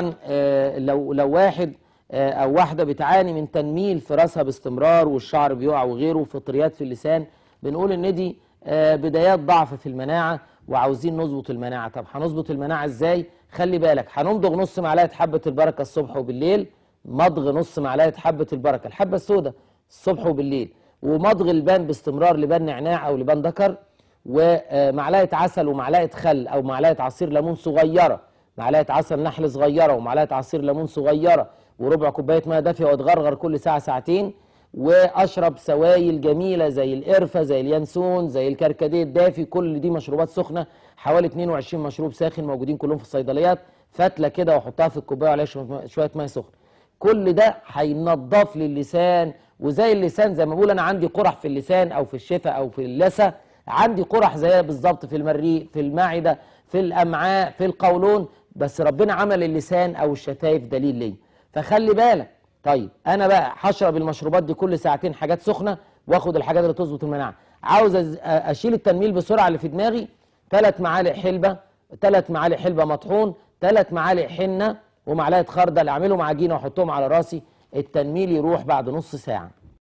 طبعا آه، لو لو واحد آه، او واحده بتعاني من تنميل في راسها باستمرار والشعر بيقع وغيره فطريات في اللسان بنقول ان دي آه، بدايات ضعف في المناعه وعاوزين نظبط المناعه طب هنظبط المناعه ازاي خلي بالك هنمضغ نص معلقه حبه البركه الصبح وبالليل مضغ نص معلقه حبه البركه الحبه السوداء الصبح وبالليل ومضغ البان باستمرار لبان نعناع او لبان ذكر ومعلقه عسل ومعلقه خل او معلقه عصير ليمون صغيره معلقه عسل نحل صغيره ومعلقه عصير ليمون صغيره وربع كوبايه ميه دافيه واتغرغر كل ساعه ساعتين واشرب سوائل جميله زي القرفه زي اليانسون زي الكركديه الدافي كل دي مشروبات سخنه حوالي 22 مشروب ساخن موجودين كلهم في الصيدليات فتله كده واحطها في الكوبايه وعليها شويه ميه سخنه كل ده هينضف لي اللسان وزي اللسان زي ما بقول انا عندي قرح في اللسان او في الشفه او في اللثه عندي قرح زيها بالظبط في المريء في المعده في الامعاء في القولون بس ربنا عمل اللسان او الشفايف دليل ليا فخلي بالك طيب انا بقى هشرب المشروبات دي كل ساعتين حاجات سخنه واخد الحاجات اللي تظبط المناعه عاوز اشيل التنميل بسرعه اللي في دماغي ثلاث معالق حلبه ثلاث معالق حلبه مطحون ثلاث معالق حنه ومعلقه خردل اعملهم عجينه واحطهم على راسي التنميل يروح بعد نص ساعه